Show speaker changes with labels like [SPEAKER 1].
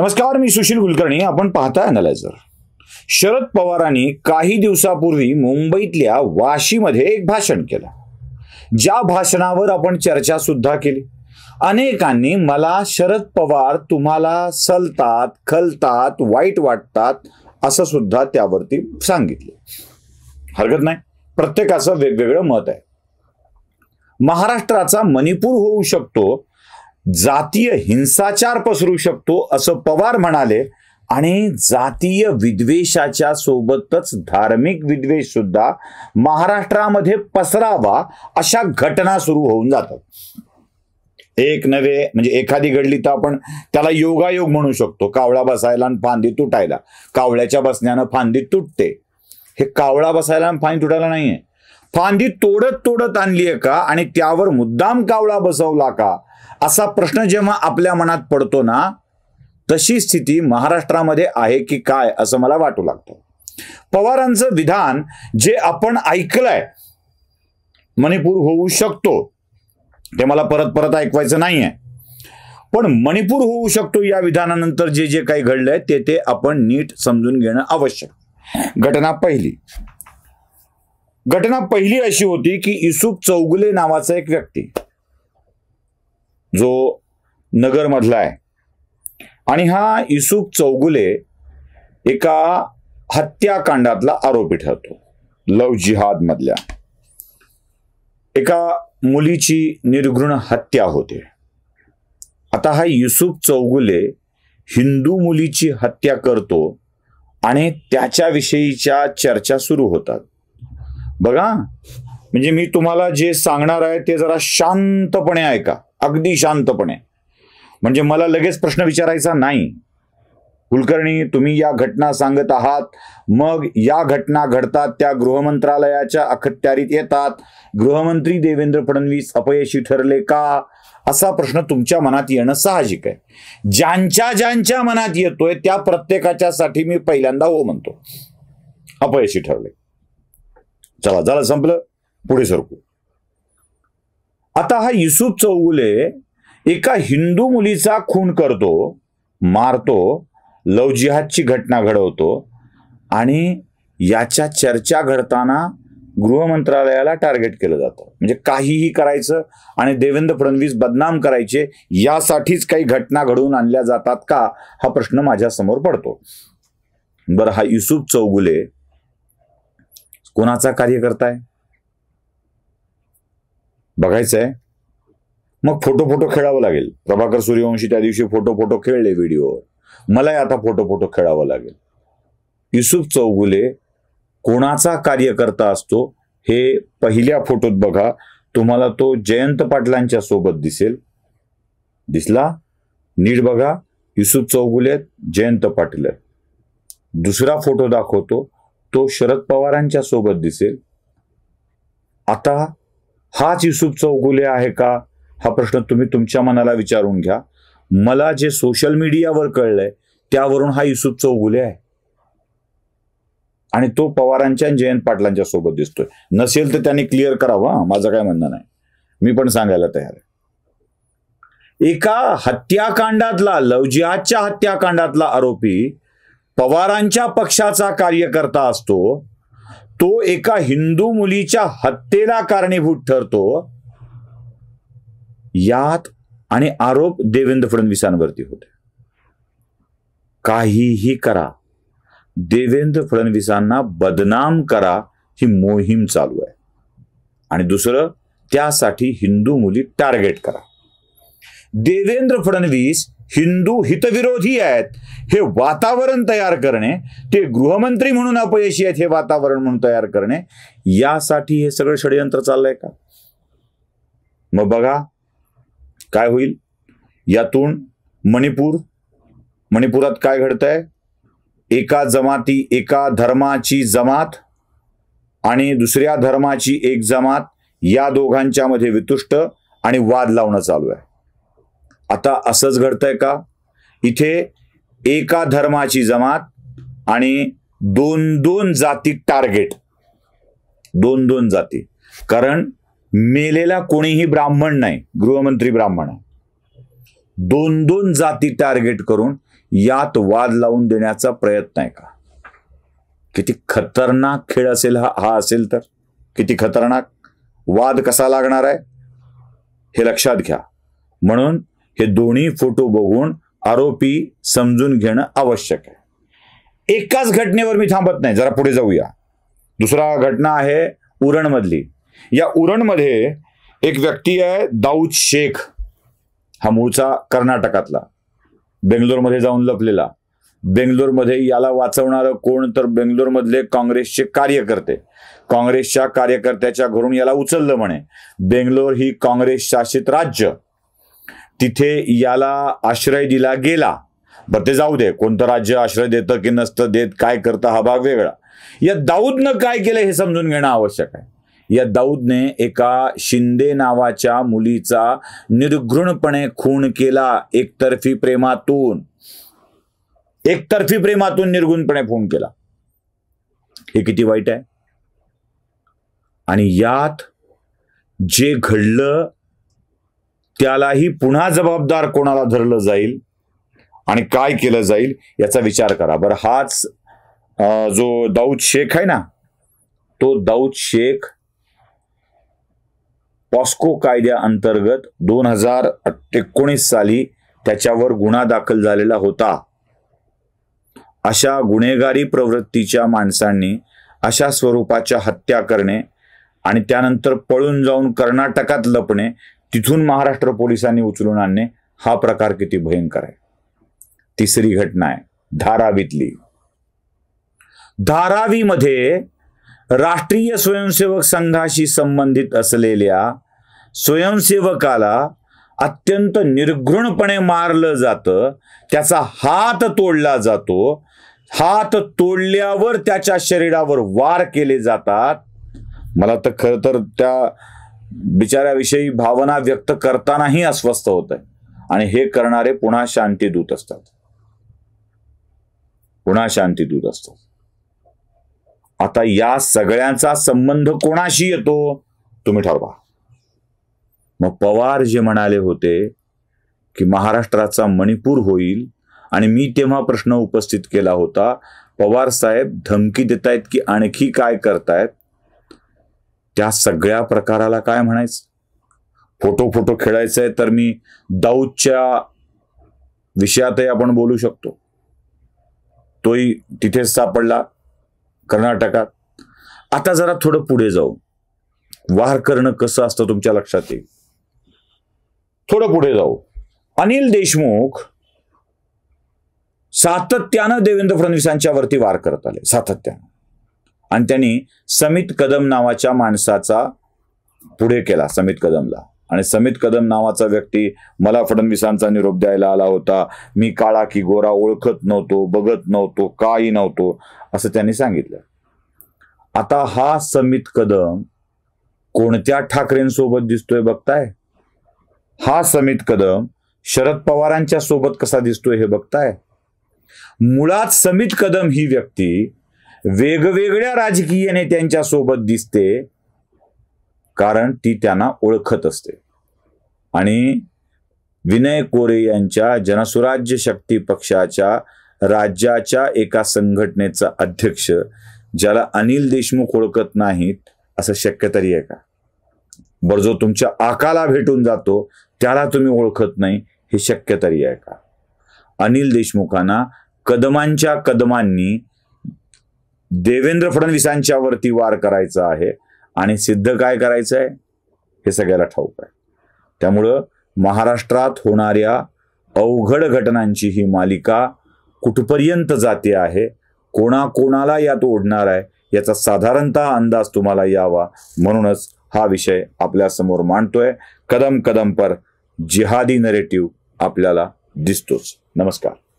[SPEAKER 1] नमस्कार मी सुशील कुलकर्णी आपण पाहता अनालायझर शरद पवारांनी काही दिवसापूर्वी मुंबईतल्या वाशीमध्ये एक भाषण केलं ज्या भाषणावर आपण चर्चा सुद्धा केली अनेकांनी मला शरद पवार तुम्हाला सलतात खलतात वाईट वाटतात असं सुद्धा त्यावरती सांगितलं हरकत नाही प्रत्येकाचं वेगवेगळं मत आहे महाराष्ट्राचा मणिपूर होऊ शकतो जातीय हिंसाचार पसरू शकतो असं पवार म्हणाले आणि जातीय विद्वेषाच्या सोबतच धार्मिक विद्वेष सुद्धा महाराष्ट्रामध्ये पसरावा अशा घटना सुरू होऊन जातात एक नव्हे म्हणजे एखादी घडली तर आपण त्याला योगायोग म्हणू शकतो कावळा बसायला आणि फांदी तुटायला कावळ्याच्या बसण्यानं फांदी तुटते हे कावळा बसायला आणि फांदी तुटायला नाहीये फांदी तोडत तोडत आणली का आणि त्यावर मुद्दाम कावळा बसवला का असा प्रश्न जेव्हा आपल्या मनात पडतो ना तशी स्थिती महाराष्ट्रामध्ये आहे की काय असं मला वाटू लागतं पवारांचं विधान जे आपण ऐकलंय मणिपूर होऊ शकतो ते मला परत परत ऐकवायचं नाही आहे पण मणिपूर होऊ शकतो या विधानानंतर जे जे काही घडलंय ते ते आपण नीट समजून घेणं आवश्यक घटना पहिली घटना पहिली अशी होती की युसुफ चौगुले नावाचा एक व्यक्ती जो नगरमधला आहे आणि हा युसुफ चौगुले एका हत्याकांडातला आरोपी ठरतो लव जिहाद मधल्या एका मुलीची निर्घृण हत्या होते आता हा युसुफ चौगुले हिंदू मुलीची हत्या करतो आणि त्याच्याविषयीच्या चर्चा सुरू होतात बघा म्हणजे मी तुम्हाला जे सांगणार आहे ते जरा शांतपणे ऐका अगदी शांतपणे म्हणजे मला लगेच प्रश्न विचारायचा नाही कुलकर्णी तुम्ही या घटना सांगत आहात मग या घटना घडतात त्या गृहमंत्रालयाच्या अखत्यारीत येतात गृहमंत्री देवेंद्र फडणवीस अपयशी ठरले का असा प्रश्न तुमच्या मनात येणं साहजिक आहे ज्यांच्या ज्यांच्या मनात येतोय त्या प्रत्येकाच्यासाठी मी पहिल्यांदा हो म्हणतो अपयशी ठरले चला झालं संपलं पुढे सरकू आता हा युसुफ चौगुले एका हिंदू मुलीचा खून करतो मारतो लवजिहादची घटना घडवतो आणि याच्या चर्चा घडताना गृह मंत्रालयाला टार्गेट केलं जातं म्हणजे काहीही करायचं आणि देवेंद्र फडणवीस बदनाम करायचे यासाठीच काही घटना घडवून आणल्या जातात का हा प्रश्न माझ्यासमोर पडतो बरं हा युसुफ चौगुले कोणाचा कार्यकर्ता आहे बघायचं आहे मग फोटो फोटो खेळावं लागेल प्रभाकर सूर्यवंशी त्या दिवशी फोटो फोटो खेळले व्हिडिओवर मलाही आता फोटो फोटो खेळावा लागेल युसुफ चौगुले कोणाचा कार्यकर्ता असतो हे पहिल्या फोटोत बघा तुम्हाला तो जयंत पाटलांच्या सोबत दिसेल दिसला नीट बघा युसुफ चौगुले जयंत पाटील दुसरा फोटो दाखवतो तो शरद पवारांच्या सोबत दिसेल आता हाच युसुफ चौगुले आहे का हा प्रश्न तुम्ही तुमच्या मनाला विचारून घ्या मला जे सोशल मीडियावर कळलंय त्यावरून हा युसुफ चौगुले आहे आणि तो पवारांच्या जयंत पाटलांच्या सोबत दिसतोय नसेल तर त्यांनी क्लिअर करावं माझं काय म्हणणं नाही मी पण सांगायला तयार आहे एका हत्याकांडातला लवजिहादच्या हत्याकांडातला आरोपी पवारांच्या पक्षाचा कार्यकर्ता असतो तो एका हिंदू मुलीच्या हत्येला कारणीभूत ठरतो यात आणि आरोप देवेंद्र फडणवीसांवरती होते काहीही करा देवेंद्र फडणवीसांना बदनाम करा ही मोहीम चालू आहे आणि दुसरं त्यासाठी हिंदू मुली टार्गेट करा देवेंद्र फडणवीस हिंदू हितविरोधी आहेत हे वातावरण तयार करणे ते गृहमंत्री म्हणून अपयशी आहेत हे वातावरण म्हणून तयार करणे यासाठी हे सगळं षडयंत्र चाललंय का मग बघा काय होईल यातून मणिपूर मणिपुरात काय घडतंय एका जमाती एका धर्माची जमात आणि दुसऱ्या धर्माची एक जमात या दोघांच्या मध्ये वितुष्ट आणि वाद लावणं चालू आहे आता असंच घडतंय का इथे एका धर्माची जमात आणि दोन दोन जाती टार्गेट दोन दोन जाती कारण मेलेला कोणीही ब्राह्मण नाही गृहमंत्री ब्राह्मण आहे दोन दोन जाती टार्गेट करून यात वाद लावून देण्याचा प्रयत्न आहे का किती खतरनाक खेळ असेल हा हा असेल तर किती खतरनाक वाद कसा लागणार आहे हे लक्षात घ्या म्हणून हे दोन्ही फोटो बघून आरोपी समजून घेणं आवश्यक आहे एकाच घटनेवर मी थांबत नाही जरा पुढे जाऊया दुसरा घटना आहे उरणमधली या उरणमध्ये एक व्यक्ती आहे दाऊद शेख हा मूळचा कर्नाटकातला बेंगलोरमध्ये जाऊन लपलेला बेंगलोरमध्ये याला वाचवणारं कोण तर बेंगलोरमधले काँग्रेसचे कार्यकर्ते काँग्रेसच्या कार्यकर्त्याच्या घरून याला उचललं म्हणे बेंगलोर ही काँग्रेस शासित राज्य तिथे याला आश्रय दिला गेला बरं ते जाऊ दे कोणतं राज्य आश्रय देतं की नसतं देत काय करतं हा भाग वेगळा या दाऊदनं काय केलं हे समजून घेणं आवश्यक आहे या दाऊदने एका शिंदे नावाच्या मुलीचा निर्घृणपणे खून केला एकतर्फी प्रेमातून एकतर्फी प्रेमातून निर्गुणपणे खून केला हे किती वाईट आहे आणि यात जे घडलं त्यालाही पुन्हा जबाबदार कोणाला धरलं जाईल आणि काय केलं जाईल याचा विचार करा बरं हाच जो दाऊद शेख आहे ना तो दाऊद शेख पॉस्को कायद्याअंतर्गत दोन हजार एकोणीस साली त्याच्यावर गुन्हा दाखल झालेला होता अशा गुन्हेगारी प्रवृत्तीच्या माणसांनी अशा स्वरूपाच्या हत्या करणे आणि त्यानंतर पळून जाऊन कर्नाटकात लपणे तिथून महाराष्ट्र पोलिसांनी उचलून आणणे हा प्रकार किती भयंकर आहे तिसरी घटना आहे धारावीतली धारावीमध्ये राष्ट्रीय स्वयंसेवक संघाशी संबंधित असलेल्या स्वयंसेवकाला अत्यंत निर्घृणपणे मारलं जातं त्याचा हात तोडला जातो हात तोडल्यावर त्याच्या शरीरावर वार केले जातात मला तर खर तर त्या बिचाऱ्याविषयी भावना व्यक्त करतानाही अस्वस्थ होत आहे आणि हे करणारे पुन्हा शांती दूत असतात पुन्हा शांती दूत असतो आता या सगळ्यांचा संबंध कोणाशी येतो तुम्ही ठरवा मग पवार जे म्हणाले होते की महाराष्ट्राचा मणिपूर होईल आणि मी तेव्हा प्रश्न उपस्थित केला होता पवार साहेब धमकी देतायत की आणखी काय करतायत त्या सगळ्या प्रकाराला काय म्हणायचं फोटो फोटो खेळायचंय तर मी दाऊदच्या विषयातही आपण बोलू शकतो तोही तिथेच सापडला कर्नाटकात आता जरा थोडं पुढे जाऊ वार करणं कसं असतं तुमच्या लक्षात येईल थोडं पुढे जाऊ अनिल देशमुख सातत्यानं देवेंद्र वरती वार करत आले सातत्यानं आणि त्यांनी समित कदम नावाच्या माणसाचा पुढे केला समित कदमला आणि समित कदम नावाचा व्यक्ती मला फडणवीसांचा निरोप द्यायला आला होता मी काळा की गोरा ओळखत नव्हतो बघत नव्हतो काही नव्हतो असं त्यांनी सांगितलं आता हा समित कदम कोणत्या ठाकरेंसोबत दिसतोय बघताय हा समित कदम शरद पवारांच्या सोबत कसा दिसतोय हे बघताय मुळात समित कदम ही व्यक्ती वेगवेगळ्या राजकीय नेत्यांच्या सोबत दिसते कारण ती त्यांना ओळखत असते आणि विनय कोरे यांच्या जनसुराज्य शक्ती पक्षाच्या राज्याच्या एका संघटनेचा अध्यक्ष ज्याला अनिल देशमुख ओळखत नाहीत असं शक्य तरी आहे का बरं जो तुमच्या आकाला भेटून जातो त्याला तुम्ही ओळखत नाही हे शक्य तरी आहे का अनिल देशमुखांना कदमांच्या कदमांनी देवेंद्र फडणवीसांच्या वरती वार करायचा आहे आणि सिद्ध काय करायचं आहे हे सगळ्याला ठाऊक आहे त्यामुळं महाराष्ट्रात होणाऱ्या अवघड घटनांची ही मालिका कुठपर्यंत जाते आहे कोणाकोणाला यात ओढणार आहे याचा साधारणतः अंदाज तुम्हाला यावा म्हणूनच हा विषय आपल्यासमोर मांडतोय कदम कदम पर जिहादी नरेटिव्ह आपल्याला दिसतोच नमस्कार